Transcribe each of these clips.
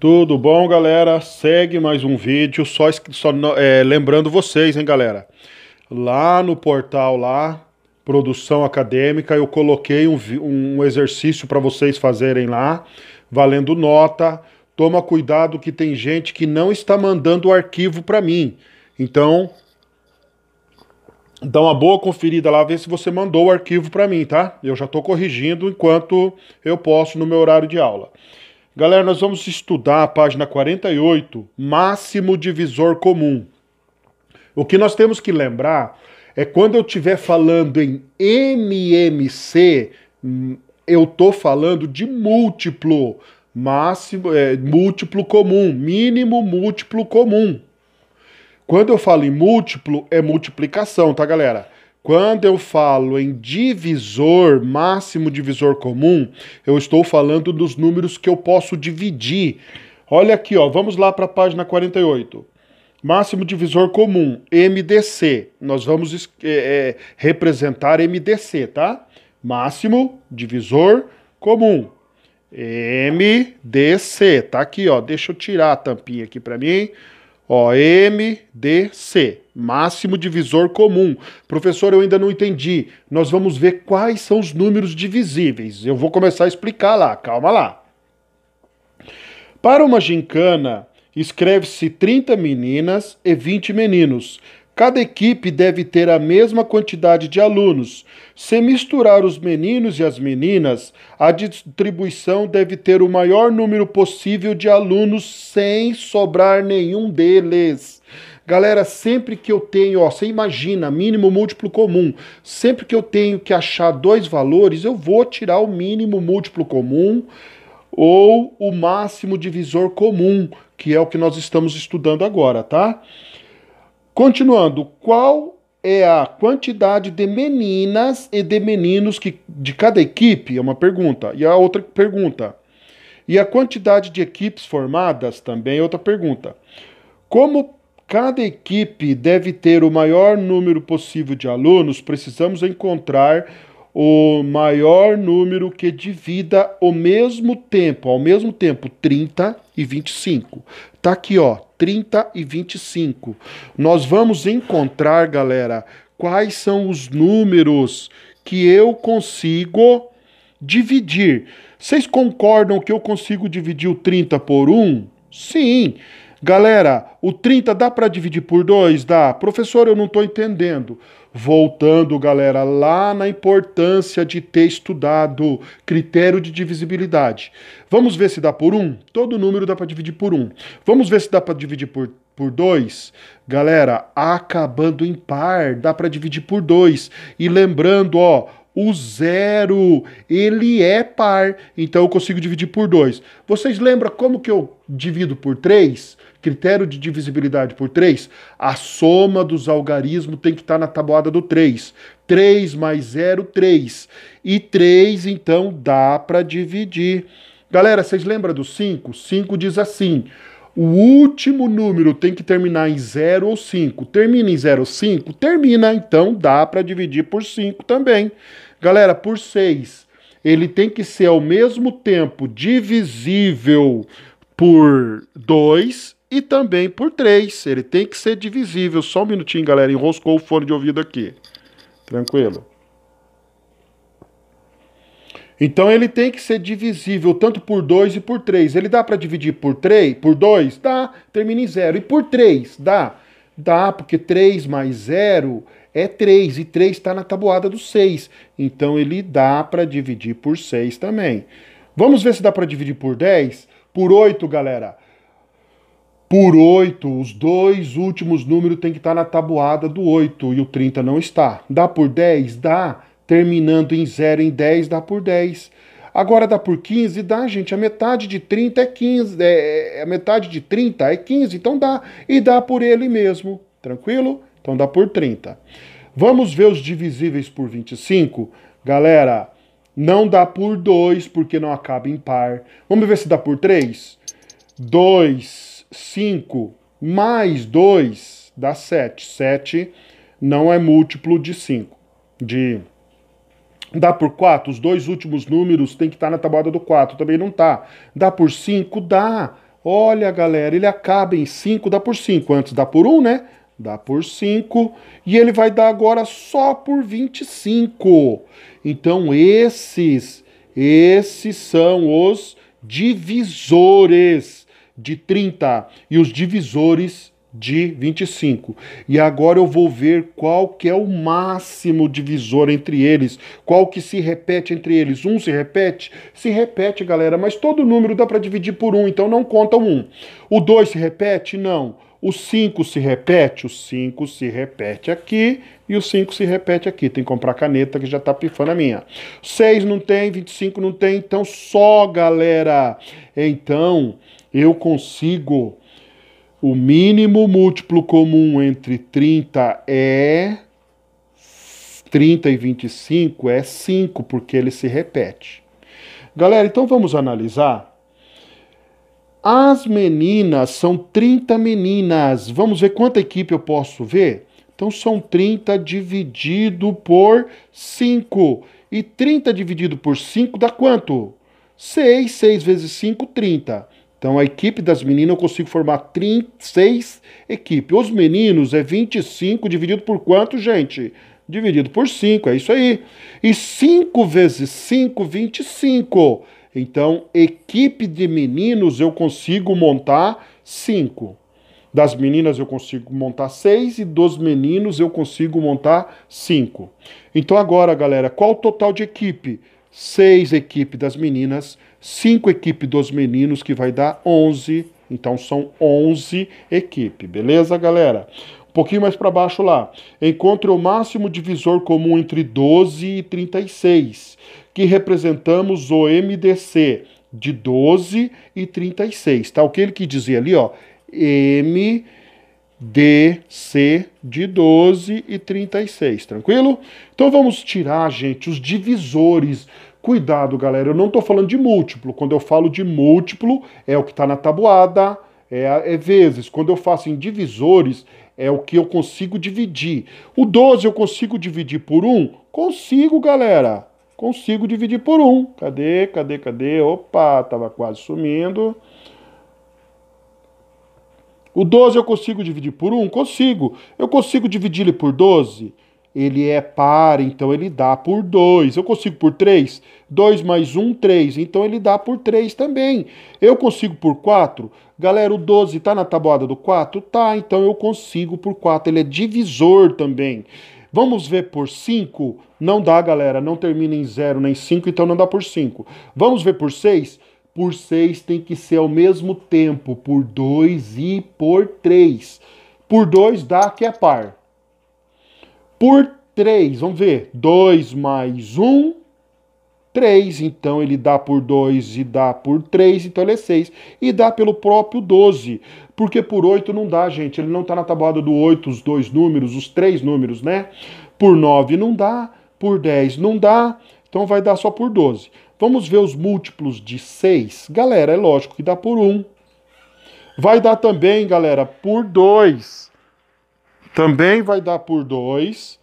Tudo bom, galera? Segue mais um vídeo, só, só é, lembrando vocês, hein, galera? Lá no portal lá, Produção Acadêmica, eu coloquei um, um exercício para vocês fazerem lá, valendo nota. Toma cuidado que tem gente que não está mandando o arquivo para mim. Então, dá uma boa conferida lá, ver se você mandou o arquivo para mim, tá? Eu já estou corrigindo enquanto eu posso no meu horário de aula. Galera, nós vamos estudar a página 48, máximo divisor comum. O que nós temos que lembrar é quando eu estiver falando em MMC, hum, eu estou falando de múltiplo, máximo, é, múltiplo comum, mínimo múltiplo comum. Quando eu falo em múltiplo, é multiplicação, tá, galera? Quando eu falo em divisor, máximo divisor comum, eu estou falando dos números que eu posso dividir. Olha aqui, ó, vamos lá para a página 48. Máximo divisor comum, MDC. Nós vamos é, é, representar MDC, tá? Máximo divisor comum, MDC. Tá aqui, ó. Deixa eu tirar a tampinha aqui para mim. OMDC, máximo divisor comum. Professor, eu ainda não entendi. Nós vamos ver quais são os números divisíveis. Eu vou começar a explicar lá, calma lá. Para uma gincana, escreve-se 30 meninas e 20 meninos. Cada equipe deve ter a mesma quantidade de alunos. Se misturar os meninos e as meninas, a distribuição deve ter o maior número possível de alunos sem sobrar nenhum deles. Galera, sempre que eu tenho, ó, você imagina, mínimo múltiplo comum, sempre que eu tenho que achar dois valores, eu vou tirar o mínimo múltiplo comum ou o máximo divisor comum, que é o que nós estamos estudando agora, tá? Continuando, qual é a quantidade de meninas e de meninos que, de cada equipe? É uma pergunta. E a outra pergunta. E a quantidade de equipes formadas também é outra pergunta. Como cada equipe deve ter o maior número possível de alunos, precisamos encontrar o maior número que divida o mesmo tempo, ao mesmo tempo 30 e 25. Tá aqui, ó, 30 e 25. Nós vamos encontrar, galera, quais são os números que eu consigo dividir. Vocês concordam que eu consigo dividir o 30 por 1? Sim. Galera, o 30 dá para dividir por 2? Dá. Professor, eu não estou entendendo. Voltando, galera, lá na importância de ter estudado critério de divisibilidade. Vamos ver se dá por 1? Um? Todo número dá para dividir por 1. Um. Vamos ver se dá para dividir por por 2. Galera, acabando em par, dá para dividir por 2. E lembrando, ó, o zero, ele é par, então eu consigo dividir por 2. Vocês lembram como que eu divido por 3? critério de divisibilidade por 3, a soma dos algarismos tem que estar na tabuada do 3. 3 mais 0, 3. E 3, então, dá para dividir. Galera, vocês lembram do 5? 5 diz assim: o último número tem que terminar em 0 ou 5. Termina em 0 ou 5? Termina, então dá para dividir por 5 também. Galera, por 6, ele tem que ser ao mesmo tempo divisível por 2 e também por 3. Ele tem que ser divisível. Só um minutinho, galera. Enroscou o fone de ouvido aqui. Tranquilo. Então ele tem que ser divisível tanto por 2 e por 3. Ele dá para dividir por 3, por 2? Dá, termina em 0. E por 3? Dá. Dá, porque 3 mais 0 é 3 e 3 está na tabuada do 6. Então ele dá para dividir por 6 também. Vamos ver se dá para dividir por 10? Por 8, galera por 8, os dois últimos números têm que estar na tabuada do 8 e o 30 não está. Dá por 10? Dá. Terminando em 0 em 10, dá por 10. Agora dá por 15? Dá, gente. A metade de 30 é 15. É, é, a metade de 30 é 15, então dá. E dá por ele mesmo. Tranquilo? Então dá por 30. Vamos ver os divisíveis por 25? Galera, não dá por 2, porque não acaba em par. Vamos ver se dá por 3? 2 5 mais 2 dá 7. 7 não é múltiplo de 5. De... Dá por 4? Os dois últimos números têm que estar tá na tabuada do 4. Também não tá. Dá por 5? Dá. Olha, galera, ele acaba em 5, dá por 5. Antes dá por 1, um, né? Dá por 5. E ele vai dar agora só por 25. Então, esses, esses são os divisores de 30 e os divisores de 25. E agora eu vou ver qual que é o máximo divisor entre eles, qual que se repete entre eles. Um se repete? Se repete, galera, mas todo número dá para dividir por um, então não conta um. O 2 se repete? Não. O 5 se repete? O 5 se repete aqui e o 5 se repete aqui. Tem que comprar caneta que já tá pifando a minha. 6 não tem, 25 não tem, então só, galera. Então, eu consigo o mínimo múltiplo comum entre 30 é 30 e 25 é 5, porque ele se repete. Galera, então vamos analisar. As meninas são 30 meninas. Vamos ver quanta equipe eu posso ver? Então são 30 dividido por 5. E 30 dividido por 5 dá quanto? 6, 6 vezes 5, 30. Então a equipe das meninas eu consigo formar 36 equipes. Os meninos é 25 dividido por quanto, gente? Dividido por 5, é isso aí. E 5 vezes 5, 25. Então, equipe de meninos eu consigo montar 5. Das meninas eu consigo montar 6 e dos meninos eu consigo montar 5. Então agora, galera, qual o total de equipe? 6 equipes das meninas cinco equipes dos meninos, que vai dar 11. Então são 11 equipes, beleza, galera? Um pouquinho mais para baixo lá. Encontre o máximo divisor comum entre 12 e 36, que representamos o MDC de 12 e 36, tá? O que ele quis dizer ali, ó? M de 12 e 36, tranquilo? Então vamos tirar, gente, os divisores Cuidado, galera, eu não estou falando de múltiplo. Quando eu falo de múltiplo, é o que está na tabuada, é, é, vezes. Quando eu faço em divisores, é o que eu consigo dividir. O 12 eu consigo dividir por 1? Consigo, galera. Consigo dividir por 1. Cadê, cadê, cadê? Opa, estava quase sumindo. O 12 eu consigo dividir por 1? Consigo. Eu consigo dividir ele por 12? ele é par, então ele dá por 2. Eu consigo por 3? 2 mais 1, um, 3. Então ele dá por 3 também. Eu consigo por 4? Galera, o 12 está na tabuada do 4? Tá, então eu consigo por 4. Ele é divisor também. Vamos ver por 5? Não dá, galera. Não termina em 0 nem 5, então não dá por 5. Vamos ver por 6? Por 6 tem que ser ao mesmo tempo, por 2 e por 3. Por 2 dá que é par por 3. Vamos ver. 2 mais 1, 3. Então ele dá por 2 e dá por 3, então ele é 6. E dá pelo próprio 12. Porque por 8 não dá, gente. Ele não está na tabuada do 8, os dois números, os três números, né? Por 9 não dá, por 10 não dá, então vai dar só por 12. Vamos ver os múltiplos de 6. Galera, é lógico que dá por 1. Vai dar também, galera, por 2. Também vai dar por 2,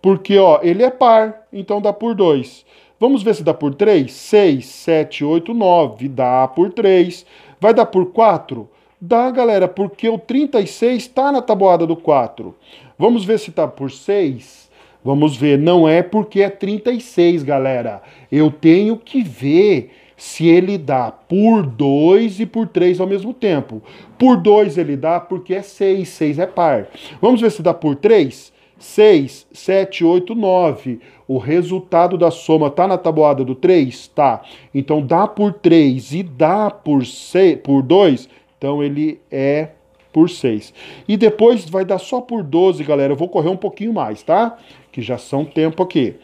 porque ó, ele é par, então dá por 2. Vamos ver se dá por 3? 6, 7, 8, 9, dá por 3. Vai dar por 4? Dá, galera, porque o 36 está na tabuada do 4. Vamos ver se está por 6? Vamos ver, não é porque é 36, galera. Eu tenho que ver se ele dá por 2 e por 3 ao mesmo tempo. Por 2 ele dá porque é 6, 6 é par. Vamos ver se dá por 3? 6, 7, 8, 9. O resultado da soma tá na tabuada do 3? Tá. Então dá por 3 e dá por, 6, por 2, então ele é por 6. E depois vai dar só por 12, galera. Eu vou correr um pouquinho mais, tá? Que já são tempo aqui.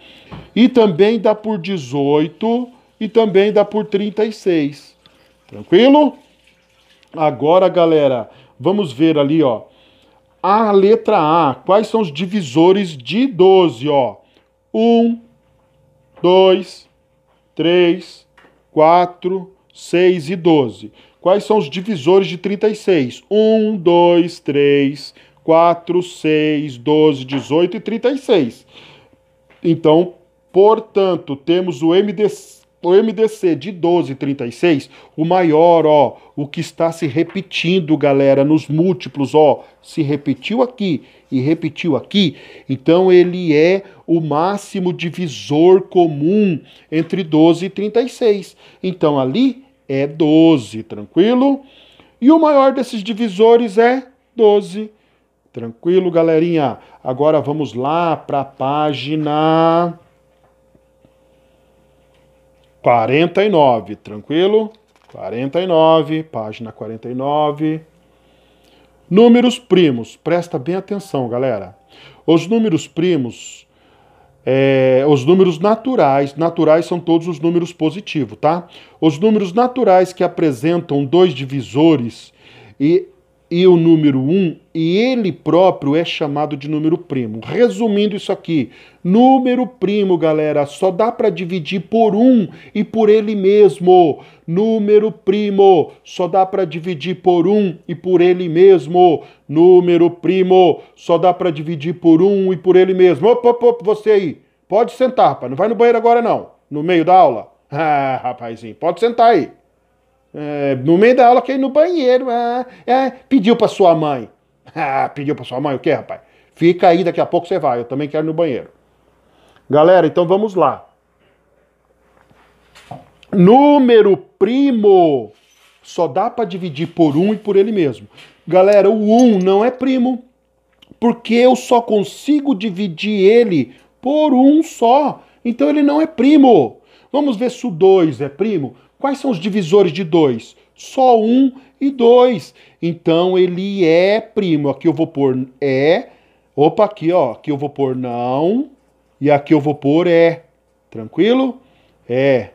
E também dá por 18 e também dá por 36. Tranquilo? Agora, galera, vamos ver ali, ó. A letra A, quais são os divisores de 12, ó? 1, 2, 3, 4, 6 e 12. Quais são os divisores de 36? 1, 2, 3, 4, 6, 12, 18 e 36. Então, portanto, temos o MDC o MDC de 12,36, o maior, ó, o que está se repetindo, galera, nos múltiplos, ó, se repetiu aqui e repetiu aqui, então ele é o máximo divisor comum entre 12 e 36. Então ali é 12, tranquilo? E o maior desses divisores é 12. Tranquilo, galerinha? Agora vamos lá para a página 49, tranquilo? 49, página 49. Números primos, presta bem atenção, galera. Os números primos, é, os números naturais, naturais são todos os números positivos, tá? Os números naturais que apresentam dois divisores e e o número 1, um, e ele próprio é chamado de número primo. Resumindo isso aqui, número primo, galera, só dá para dividir por um e por ele mesmo. Número primo, só dá para dividir por um e por ele mesmo. Número primo, só dá para dividir por um e por ele mesmo. Opa, opa, você aí, pode sentar, rapaz. Não vai no banheiro agora não, no meio da aula. Ah, rapazinho, pode sentar aí. É, no meio da aula quer é ir no banheiro. É, é, pediu pra sua mãe. Ah, pediu pra sua mãe o quê, rapaz? Fica aí, daqui a pouco você vai. Eu também quero ir no banheiro. Galera, então vamos lá. Número primo só dá para dividir por um e por ele mesmo. Galera, o um não é primo, porque eu só consigo dividir ele por um só. Então ele não é primo. Vamos ver se o 2 é primo. Quais são os divisores de 2? Só 1 um e 2. Então ele é primo. Aqui eu vou pôr é. Opa, aqui ó, aqui eu vou pôr não e aqui eu vou pôr é. Tranquilo? É.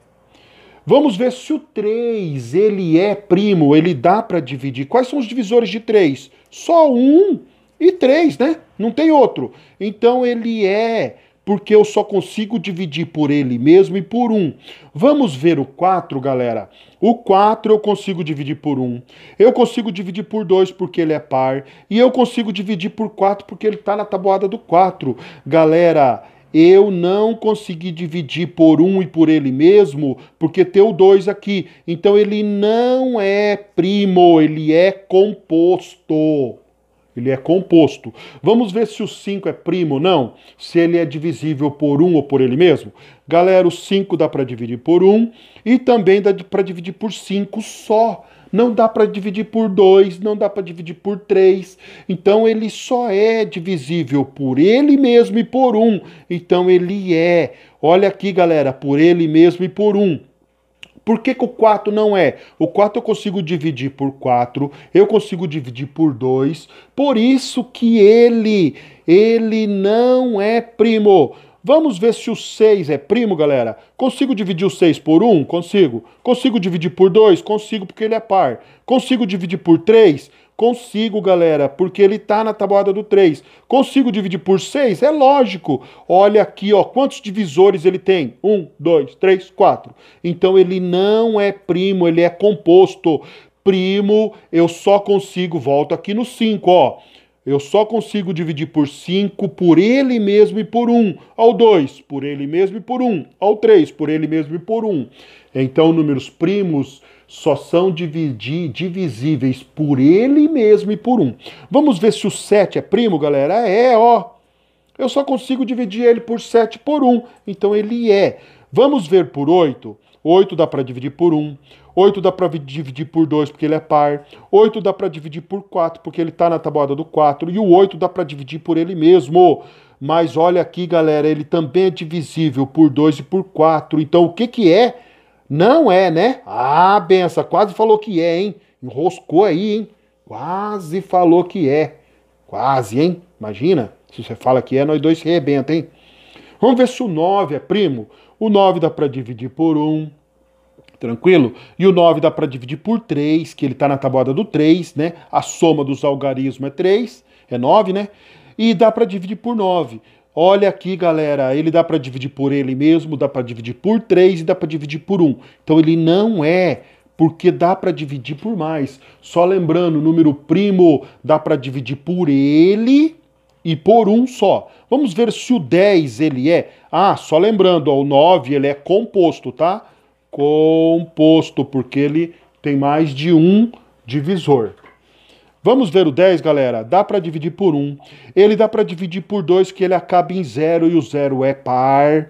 Vamos ver se o 3, ele é primo, ele dá para dividir. Quais são os divisores de 3? Só um e 3, né? Não tem outro. Então ele é porque eu só consigo dividir por ele mesmo e por um. Vamos ver o 4, galera. O 4 eu consigo dividir por 1. Eu consigo dividir por 2 porque ele é par. E eu consigo dividir por 4 porque ele está na tabuada do 4. Galera, eu não consegui dividir por um e por ele mesmo, porque tem o dois aqui. Então ele não é primo, ele é composto. Ele é composto. Vamos ver se o 5 é primo ou não, se ele é divisível por 1 um ou por ele mesmo. Galera, o 5 dá para dividir por 1 um, e também dá para dividir por 5 só. Não dá para dividir por 2, não dá para dividir por 3. Então ele só é divisível por ele mesmo e por 1. Um. Então ele é. Olha aqui, galera, por ele mesmo e por 1. Um. Por que, que o 4 não é? O 4 eu consigo dividir por 4, eu consigo dividir por 2. Por isso que ele, ele não é primo. Vamos ver se o 6 é primo, galera. Consigo dividir o 6 por 1? Consigo. Consigo dividir por 2? Consigo, porque ele é par. Consigo dividir por 3? Consigo. Consigo, galera, porque ele está na tabuada do 3. Consigo dividir por 6? É lógico. Olha aqui, ó, quantos divisores ele tem? 1, 2, 3, 4. Então ele não é primo, ele é composto. Primo, eu só consigo, volto aqui no 5, ó. Eu só consigo dividir por 5 por ele mesmo e por 1. Um. Ao 2, por ele mesmo e por 1. Um. Ao 3, por ele mesmo e por 1. Um. Então, números primos só são divisíveis por ele mesmo e por um. Vamos ver se o 7 é primo, galera? É, ó. Eu só consigo dividir ele por 7 por 1. Então ele é. Vamos ver por 8. 8 dá para dividir por 1. 8 dá para dividir por 2 porque ele é par. 8 dá para dividir por 4 porque ele está na tabuada do 4. E o 8 dá para dividir por ele mesmo. Mas olha aqui, galera, ele também é divisível por 2 e por 4. Então o que, que é? Não é, né? Ah, benção, quase falou que é, hein? Enroscou aí, hein? Quase falou que é. Quase, hein? Imagina, se você fala que é, nós dois se arrebenta, hein? Vamos ver se o 9 é primo. O 9 dá para dividir por 1, tranquilo? E o 9 dá para dividir por 3, que ele está na tabuada do 3, né? A soma dos algarismos é 3, é 9, né? E dá para dividir por 9. Olha aqui, galera, ele dá para dividir por ele mesmo, dá para dividir por 3 e dá para dividir por 1. Então ele não é porque dá para dividir por mais. Só lembrando, número primo dá para dividir por ele e por um só. Vamos ver se o 10 ele é. Ah, só lembrando, ó, o 9 ele é composto, tá? Composto, porque ele tem mais de um divisor. Vamos ver o 10, galera? Dá para dividir por 1. Ele dá para dividir por 2, que ele acaba em 0 e o 0 é par.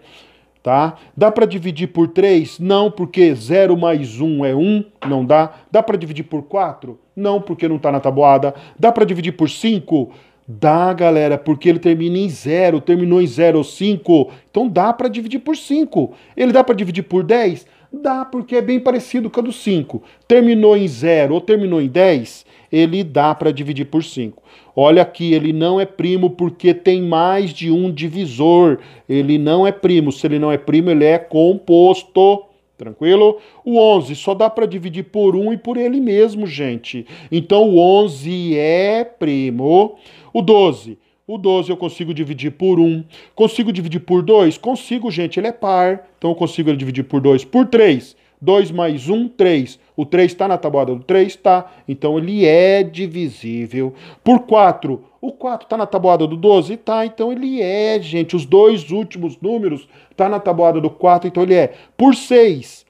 Tá? Dá para dividir por 3? Não, porque 0 mais 1 é 1, não dá. Dá para dividir por 4? Não, porque não está na tabuada. Dá para dividir por 5? Dá, galera, porque ele termina em 0, terminou em 0, ou 5. Então dá para dividir por 5. Ele dá para dividir por 10? Dá, porque é bem parecido com o do 5. Terminou em 0 ou terminou em 10, ele dá para dividir por 5. Olha aqui, ele não é primo porque tem mais de um divisor. Ele não é primo. Se ele não é primo, ele é composto. Tranquilo? O 11 só dá para dividir por 1 um e por ele mesmo, gente. Então o 11 é primo. O 12. O 12 eu consigo dividir por 1. Um. Consigo dividir por 2? Consigo, gente. Ele é par. Então eu consigo dividir por 2. Por 3. 2 mais 1, 3. O 3 está na tabuada do 3? Está. Então ele é divisível. Por 4. O 4 está na tabuada do 12? Está. Então ele é, gente. Os dois últimos números está na tabuada do 4. Então ele é. Por 6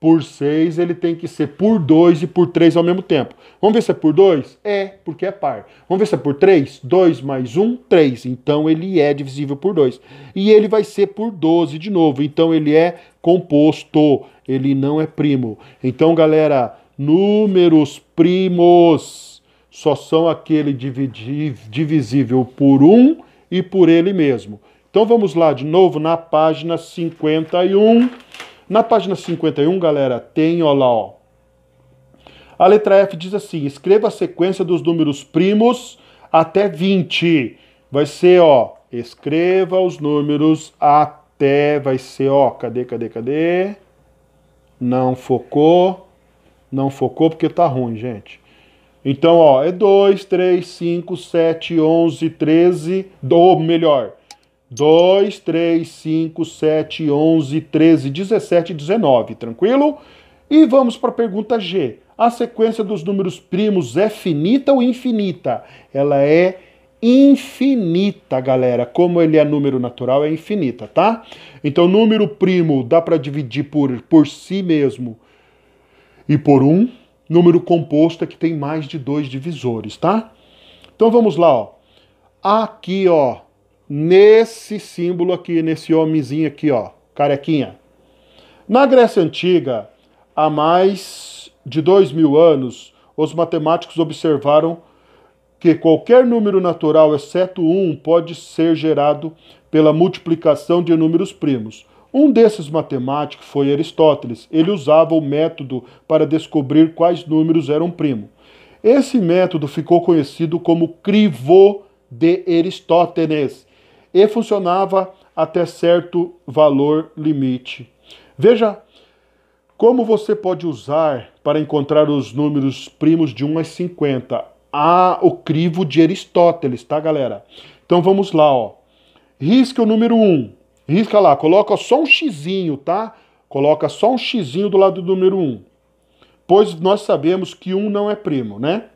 por 6, ele tem que ser por 2 e por 3 ao mesmo tempo. Vamos ver se é por 2? É, porque é par. Vamos ver se é por 3? 2 mais 1, 3. Então ele é divisível por 2. E ele vai ser por 12 de novo. Então ele é composto, ele não é primo. Então, galera, números primos só são aquele divisível por 1 um e por ele mesmo. Então vamos lá de novo na página 51. Na página 51, galera, tem, olha lá, ó. A letra F diz assim: escreva a sequência dos números primos até 20. Vai ser, ó, escreva os números até. Vai ser, ó, cadê, cadê, cadê? Não focou. Não focou porque tá ruim, gente. Então, ó, é 2, 3, 5, 7, 11, 13, ou melhor, 2, 3, 5, 7, 11, 13, 17 19, tranquilo? E vamos para a pergunta G. A sequência dos números primos é finita ou infinita? Ela é infinita, galera. Como ele é número natural, é infinita, tá? Então, número primo dá para dividir por, por si mesmo e por um. Número composto é que tem mais de dois divisores, tá? Então, vamos lá, ó. Aqui, ó, nesse símbolo aqui, nesse homenzinho aqui, ó, carequinha. Na Grécia Antiga, há mais de dois mil anos, os matemáticos observaram que qualquer número natural, exceto um, pode ser gerado pela multiplicação de números primos. Um desses matemáticos foi Aristóteles. Ele usava o método para descobrir quais números eram primo. Esse método ficou conhecido como crivo de Aristóteles e funcionava até certo valor limite. Veja como você pode usar para encontrar os números primos de 1 a 50. Ah, o crivo de Aristóteles, tá, galera? Então vamos lá, ó. Risca o número 1. Risca lá, coloca só um xizinho, tá? Coloca só um xizinho do lado do número 1. Pois nós sabemos que 1 não é primo, né?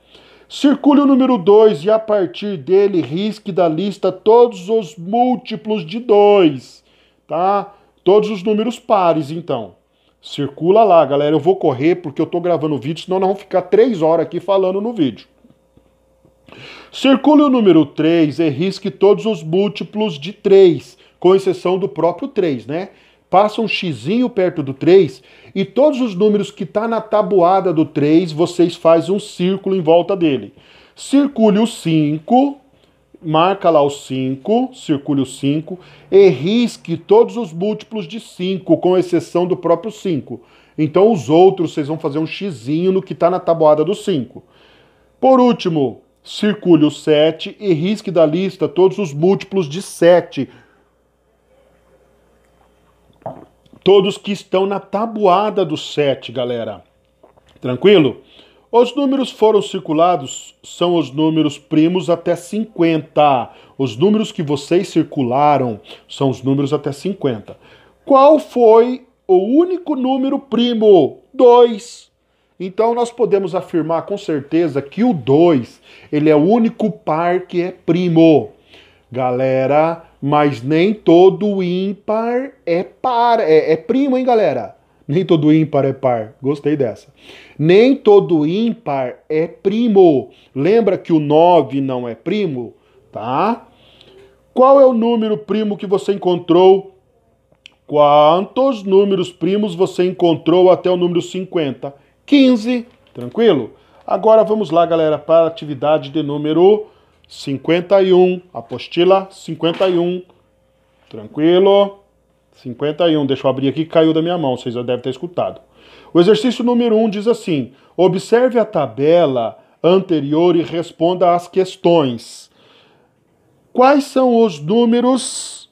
Circule o número 2 e a partir dele risque da lista todos os múltiplos de 2, tá? Todos os números pares, então. Circula lá, galera. Eu vou correr porque eu tô gravando o vídeo, senão nós vamos ficar 3 horas aqui falando no vídeo. Circule o número 3 e risque todos os múltiplos de 3, com exceção do próprio 3, né? passa um xizinho perto do 3 e todos os números que está na tabuada do 3, vocês fazem um círculo em volta dele. Circule o 5, marca lá o 5, circule o 5 e risque todos os múltiplos de 5, com exceção do próprio 5. Então os outros vocês vão fazer um xizinho no que está na tabuada do 5. Por último, circule o 7 e risque da lista todos os múltiplos de 7, todos que estão na tabuada do 7, galera. Tranquilo? Os números foram circulados são os números primos até 50. Os números que vocês circularam são os números até 50. Qual foi o único número primo? 2. Então nós podemos afirmar com certeza que o 2, ele é o único par que é primo. Galera, mas nem todo ímpar é par, é, é primo, hein, galera? Nem todo ímpar é par. Gostei dessa. Nem todo ímpar é primo. Lembra que o 9 não é primo, tá? Qual é o número primo que você encontrou? Quantos números primos você encontrou até o número 50? 15, tranquilo? Agora vamos lá, galera, para a atividade de número 51, apostila 51. Tranquilo? 51. Deixa eu abrir aqui caiu da minha mão, vocês já devem ter escutado. O exercício número 1 diz assim: observe a tabela anterior e responda às questões. Quais são os números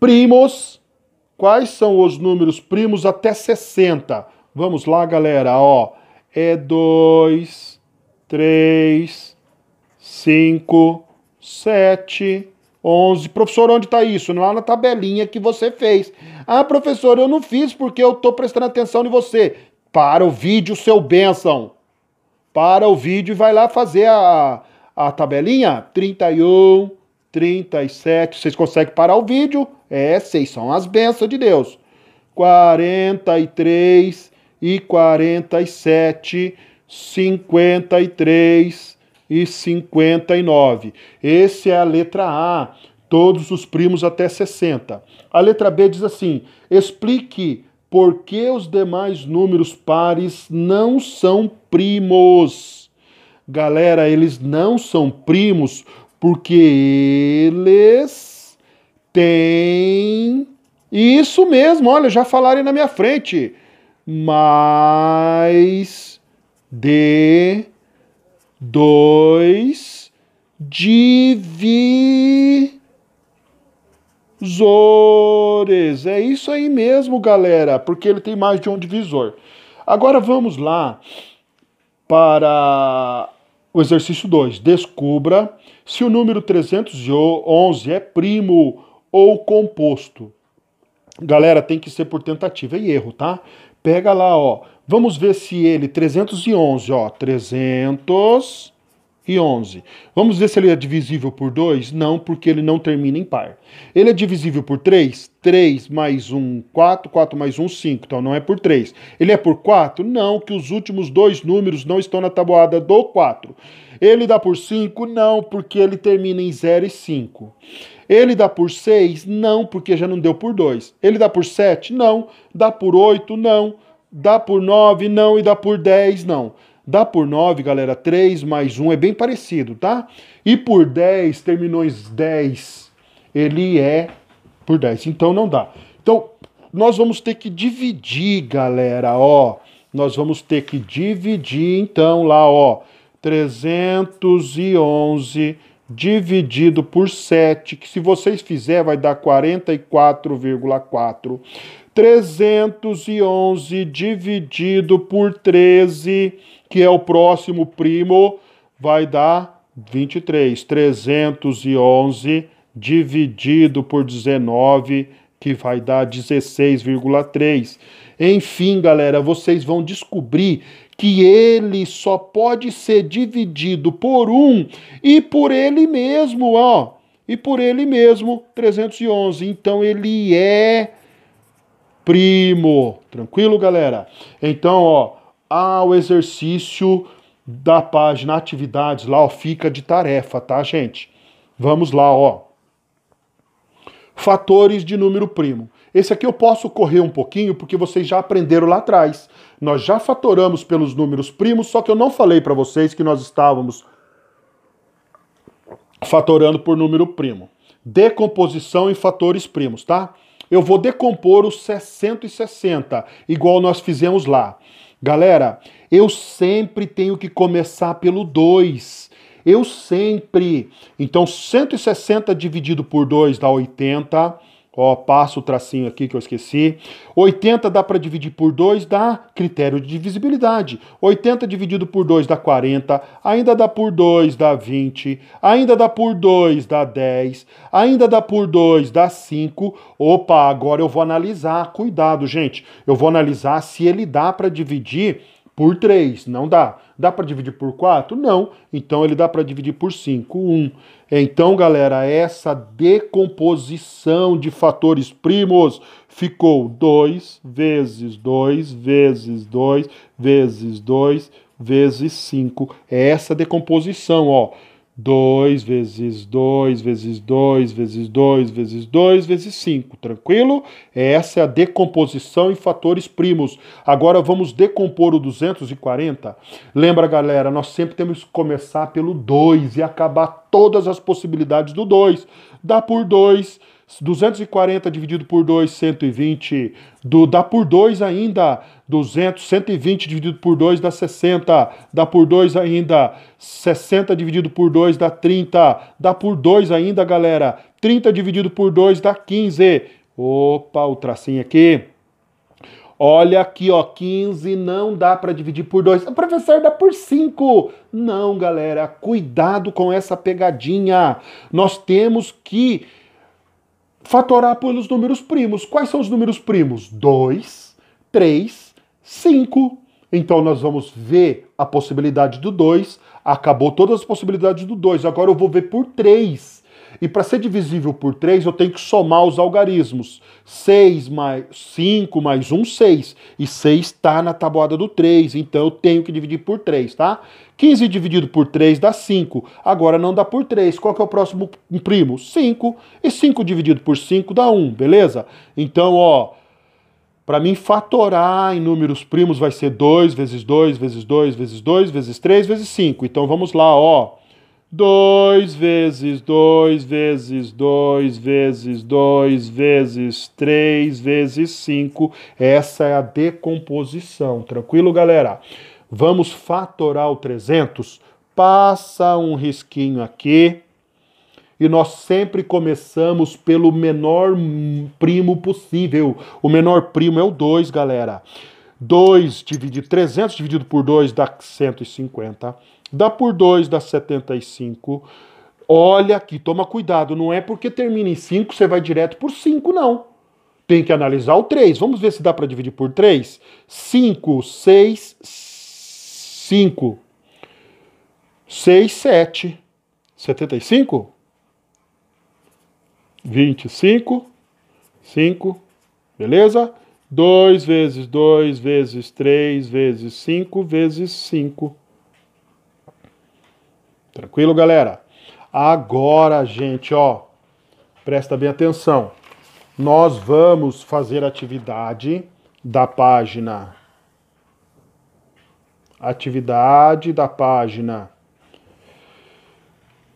primos? Quais são os números primos até 60? Vamos lá, galera, ó. É 2 3 5, 7, 11. Professor, onde está isso? Lá na tabelinha que você fez. Ah, professor, eu não fiz porque eu estou prestando atenção em você. Para o vídeo, seu bênção. Para o vídeo e vai lá fazer a, a tabelinha. 31, 37. Vocês conseguem parar o vídeo? É, vocês são as bênçãos de Deus. 43 e 47, 53 e 59. Esse é a letra A, todos os primos até 60. A letra B diz assim: explique por que os demais números pares não são primos. Galera, eles não são primos porque eles têm. Isso mesmo, olha, já falaram na minha frente. Mais de dois divisores. É isso aí mesmo, galera, porque ele tem mais de um divisor. Agora vamos lá para o exercício 2. Descubra se o número 311 é primo ou composto. Galera, tem que ser por tentativa e erro, tá? Pega lá, ó, Vamos ver se ele, 311, ó, 311. Vamos ver se ele é divisível por 2? Não, porque ele não termina em par. Ele é divisível por 3? 3 mais 1, 4, 4 mais 1, 5. Então não é por 3. Ele é por 4? Não, que os últimos dois números não estão na tabuada do 4. Ele dá por 5? Não, porque ele termina em 0 e 5. Ele dá por 6? Não, porque já não deu por 2. Ele dá por 7? Não. Dá por 8? Não Dá por 9, não. E dá por 10, não. Dá por 9, galera, 3 mais 1 é bem parecido, tá? E por 10, terminou em 10, ele é por 10. Então não dá. Então, nós vamos ter que dividir, galera, ó. Nós vamos ter que dividir, então, lá, ó. 311 dividido por 7, que se vocês fizer vai dar 44,4. 311 dividido por 13, que é o próximo primo, vai dar 23. 311 dividido por 19, que vai dar 16,3. Enfim, galera, vocês vão descobrir que ele só pode ser dividido por 1 e por ele mesmo, ó. E por ele mesmo, 311. Então ele é primo. Tranquilo, galera? Então, ó, ao o exercício da página atividades lá, ó, fica de tarefa, tá, gente? Vamos lá, ó. Fatores de número primo. Esse aqui eu posso correr um pouquinho porque vocês já aprenderam lá atrás. Nós já fatoramos pelos números primos, só que eu não falei para vocês que nós estávamos fatorando por número primo. Decomposição em fatores primos, tá? eu vou decompor os 660, igual nós fizemos lá. Galera, eu sempre tenho que começar pelo 2. Eu sempre. Então, 160 dividido por 2 dá 80. Ó, passa o tracinho aqui que eu esqueci. 80 dá para dividir por 2, dá critério de divisibilidade. 80 dividido por 2 dá 40, ainda dá por 2 dá 20, ainda dá por 2 dá 10, ainda dá por 2 dá 5. Opa, agora eu vou analisar. Cuidado, gente. Eu vou analisar se ele dá para dividir por 3, não dá. Dá para dividir por 4? Não. Então ele dá para dividir por 5, 1. Então, galera, essa decomposição de fatores primos ficou 2 vezes 2 vezes 2 vezes 2 vezes 5. É essa decomposição, ó. 2 vezes 2 vezes 2 vezes 2 vezes 2 vezes 5, tranquilo? Essa é a decomposição em fatores primos. Agora vamos decompor o 240. Lembra, galera, nós sempre temos que começar pelo 2 e acabar todas as possibilidades do 2. Dá por 2 240 dividido por 2, 120. Do, dá por 2 ainda. 200, 120 dividido por 2 dá 60. Dá por 2 ainda. 60 dividido por 2 dá 30. Dá por 2 ainda, galera. 30 dividido por 2 dá 15. Opa, o tracinho aqui. Olha aqui, ó, 15 não dá para dividir por 2. O professor dá por 5. Não, galera, cuidado com essa pegadinha. Nós temos que fatorar pelos números primos. Quais são os números primos? 2, 3, 5. Então nós vamos ver a possibilidade do 2. Acabou todas as possibilidades do 2. Agora eu vou ver por 3. E para ser divisível por 3, eu tenho que somar os algarismos. 6 mais 5 mais 1, 6. E 6 está na tabuada do 3, então eu tenho que dividir por 3, tá? 15 dividido por 3 dá 5. Agora não dá por 3. Qual que é o próximo primo? 5. E 5 dividido por 5 dá 1, beleza? Então, ó, para mim, fatorar em números primos vai ser 2 vezes 2 vezes 2 vezes 2 vezes 3 vezes 5. Então vamos lá, ó. 2 vezes 2 vezes 2 vezes 2 vezes 3 vezes 5. Essa é a decomposição. Tranquilo, galera? Vamos fatorar o 300? Passa um risquinho aqui. E nós sempre começamos pelo menor primo possível. O menor primo é o 2, galera. 2 dividido 300 dividido por 2 dá 150. Dá por 2 dá 75. Olha aqui, toma cuidado, não é porque termina em 5 você vai direto por 5 não. Tem que analisar o 3. Vamos ver se dá para dividir por 3? 5, 6, 5. 6, 7. 75? 25, 5, beleza? 2 vezes 2 vezes 3 vezes 5 vezes 5. Tranquilo, galera? Agora, gente, ó, presta bem atenção. Nós vamos fazer atividade da página atividade da página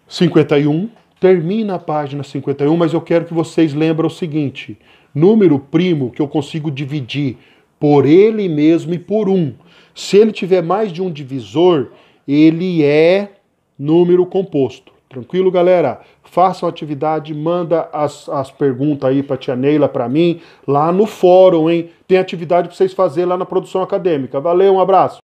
51. Termina a página 51, mas eu quero que vocês lembrem o seguinte: número primo que eu consigo dividir por ele mesmo e por um. Se ele tiver mais de um divisor, ele é número composto. Tranquilo, galera? Façam atividade, manda as, as perguntas aí para tia Neila, para mim, lá no fórum, hein? Tem atividade para vocês fazerem lá na produção acadêmica. Valeu, um abraço.